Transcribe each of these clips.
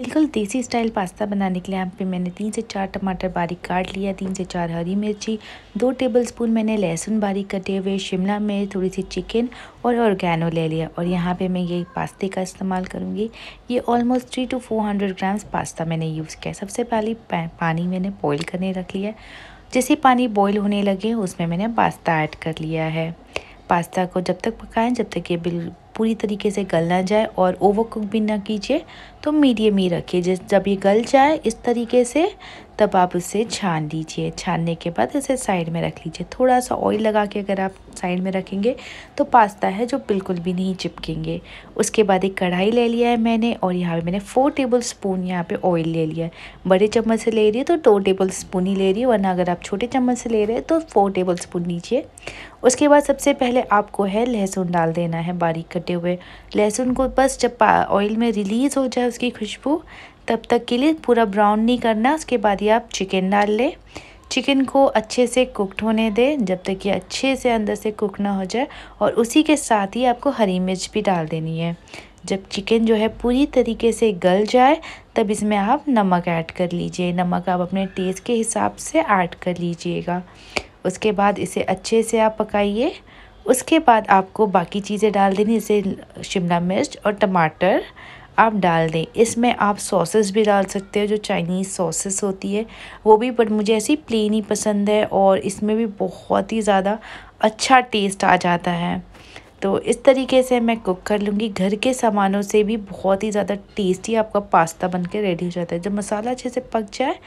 बिल्कुल देसी style pasta बनाने के लिए यहाँ पे मैंने तीन से चार टमाटर बारीक काट लिया तीन से चार हरी मिर्ची दो टेबलस्पून मैंने लहसुन बारीक कटे हुए शिमला मिर्च थोड़ी सी चिकन और ऑर्गेनो ले लिया और यहाँ पे मैं ये पास्ते का इस्तेमाल करूँगी ये almost three two four hundred grams pasta मैंने यूज़ किया सबसे पहले पानी मैंने बॉयल करने रख लिया जैसे पानी बॉयल होने लगे उसमें मैंने पास्ता ऐड कर लिया है पास्ता को जब तक पकाएं जब तक ये बिल पूरी तरीके से गल ना जाए और ओवर कुक भी ना कीजिए तो मीडियम ही रखिए जब ये गल जाए इस तरीके से तब आप उसे छान लीजिए छानने के बाद इसे साइड में रख लीजिए थोड़ा सा ऑयल लगा के अगर आप साइड में रखेंगे तो पास्ता है जो बिल्कुल भी नहीं चिपकेंगे उसके बाद एक कढ़ाई ले लिया है मैंने और यहाँ पे मैंने फ़ोर टेबल स्पून यहाँ पे ऑयल ले लिया है बड़े चम्मच से ले रही है तो दो टेबल स्पून ही ले रही है वरना अगर आप छोटे चम्मच से ले रहे हैं तो फ़ोर टेबल स्पून लीजिए उसके बाद सबसे पहले आपको है लहसुन डाल देना है बारीक कटे हुए लहसुन को बस जब ऑयल में रिलीज़ हो जाए उसकी खुशबू तब तक के लिए पूरा ब्राउन नहीं करना उसके बाद ये आप चिकन डाल लें चिकन को अच्छे से कुकड होने दें जब तक ये अच्छे से अंदर से कुक ना हो जाए और उसी के साथ ही आपको हरी मिर्च भी डाल देनी है जब चिकन जो है पूरी तरीके से गल जाए तब इसमें आप नमक ऐड कर लीजिए नमक आप अपने टेस्ट के हिसाब से ऐड कर लीजिएगा उसके बाद इसे अच्छे से आप पकाइए उसके बाद आपको बाकी चीज़ें डाल देनी जैसे शिमला मिर्च और टमाटर आप डाल दें इसमें आप सॉसेस भी डाल सकते हो जो चाइनीज़ सॉसेस होती है वो भी बट मुझे ऐसी प्लेन ही पसंद है और इसमें भी बहुत ही ज़्यादा अच्छा टेस्ट आ जाता है तो इस तरीके से मैं कुक कर लूँगी घर के सामानों से भी बहुत ही ज़्यादा टेस्टी आपका पास्ता बन के रेडी हो जाता है जब मसाला अच्छे से पक जाए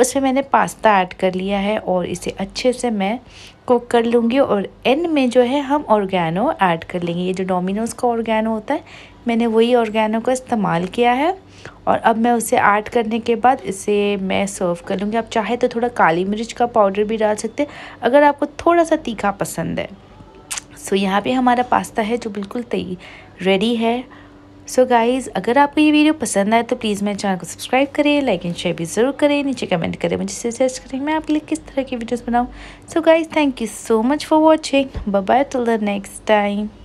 उसमें मैंने पास्ता ऐड कर लिया है और इसे अच्छे से मैं कुक कर लूँगी और एंड में जो है हम ऑर्गेनो ऐड कर लेंगे ये जो डोमिनोज़ का ऑर्गेनो होता है मैंने वही ऑर्गेनो का इस्तेमाल किया है और अब मैं उसे ऐड करने के बाद इसे मैं सर्व कर लूँगी आप चाहे तो थोड़ा काली मिर्च का पाउडर भी डाल सकते हैं अगर आपको थोड़ा सा तीखा पसंद है सो यहाँ पे हमारा पास्ता है जो बिल्कुल तय रेडी है सो so गाइज़ अगर आपको ये वीडियो पसंद आए तो प्लीज़ मेरे चैनल को सब्सक्राइब करें लाइक एंड शेयर भी ज़रूर करें नीचे कमेंट करें मुझे सजेस्ट करें मैं आपके लिए किस तरह की वीडियोज़ बनाऊँ so guys thank you so much for watching bye till the next time